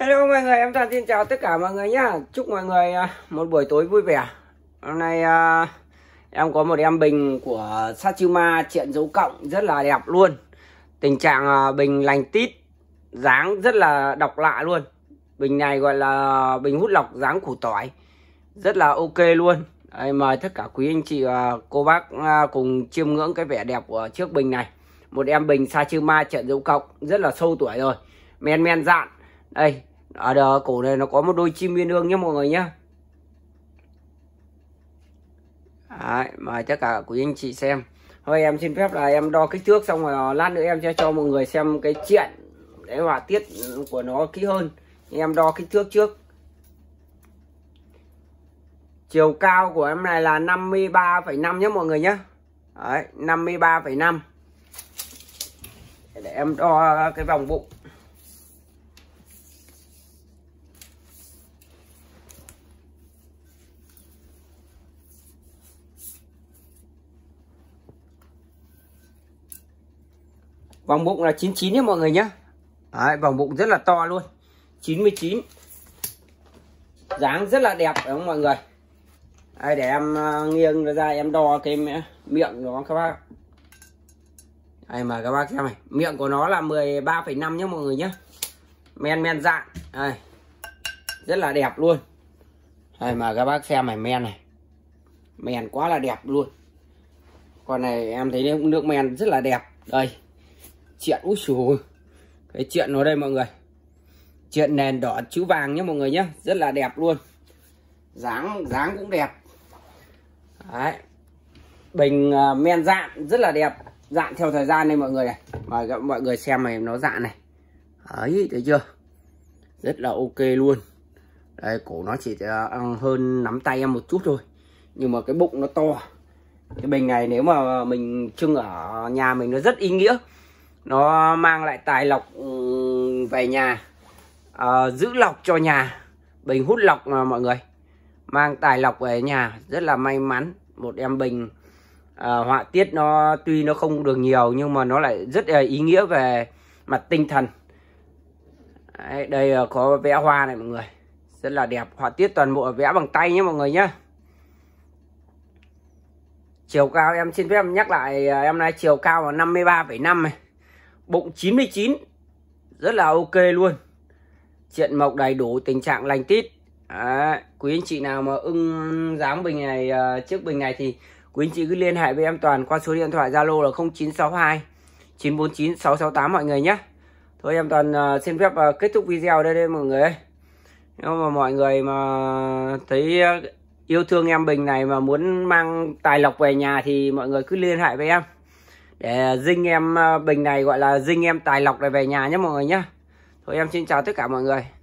Hello mọi người, em Toàn xin chào tất cả mọi người nhá. Chúc mọi người à, một buổi tối vui vẻ. Hôm nay à, em có một em bình của Satsuma triện dấu cộng rất là đẹp luôn. Tình trạng à, bình lành tít, dáng rất là độc lạ luôn. Bình này gọi là bình hút lọc dáng củ tỏi. Rất là ok luôn. Đây, mời tất cả quý anh chị cô bác cùng chiêm ngưỡng cái vẻ đẹp của chiếc bình này. Một em bình Satsuma triện dấu cộng rất là sâu tuổi rồi. Men men dạn đây ở à, đờ cổ này nó có một đôi chim viên ương nhé mọi người nhé Đấy, mời tất cả quý anh chị xem thôi em xin phép là em đo kích thước xong rồi ờ, lát nữa em sẽ cho mọi người xem cái chuyện để họa tiết của nó kỹ hơn em đo kích thước trước chiều cao của em này là 53,5 nhé mọi người nhé Đấy, 53,5 để em đo cái vòng bụng vòng bụng là 99 nhé mọi người nhé Đấy, vòng bụng rất là to luôn 99 dáng rất là đẹp đúng không mọi người Đây, để em à, nghiêng ra em đo cái miệng của nó các bác Đây mời các bác xem này miệng của nó là 13,5 nhé mọi người nhé men men dạng Đây. rất là đẹp luôn Đây mời các bác xem này men này men quá là đẹp luôn con này em thấy nước men rất là đẹp đây chuyện úi xù cái chuyện nó đây mọi người chuyện nền đỏ chữ vàng nhé mọi người nhé rất là đẹp luôn dáng dáng cũng đẹp Đấy. bình uh, men dạng rất là đẹp dạng theo thời gian đây mọi người này mời các mọi người xem này nó dạng này ấy thấy chưa rất là ok luôn đây cổ nó chỉ uh, hơn nắm tay em một chút thôi nhưng mà cái bụng nó to cái bình này nếu mà mình trưng ở nhà mình nó rất ý nghĩa nó mang lại tài lộc ừ, về nhà à, giữ lọc cho nhà bình hút lọc mà ờ, mọi người mang tài lọc về nhà rất là may mắn một em bình à, họa tiết nó tuy nó không được nhiều nhưng mà nó lại rất là ý nghĩa về mặt tinh thần Đấy, đây có vẽ hoa này mọi người rất là đẹp họa tiết toàn bộ vẽ bằng tay nhé mọi người nhé chiều cao em xin phép nhắc lại em nay chiều cao là 53,5 này bụng 99 rất là ok luôn chuyện mộc đầy đủ tình trạng lành tít à, quý anh chị nào mà ưng dáng bình này uh, trước bình này thì quý anh chị cứ liên hệ với em Toàn qua số điện thoại Zalo là 0962 949 668 mọi người nhé thôi em Toàn uh, xin phép uh, kết thúc video đây đây mọi người nếu mà mọi người mà thấy yêu thương em Bình này mà muốn mang tài lộc về nhà thì mọi người cứ liên hệ với em để à, dinh em à, bình này gọi là dinh em tài lộc này về nhà nhé mọi người nhé thôi em xin chào tất cả mọi người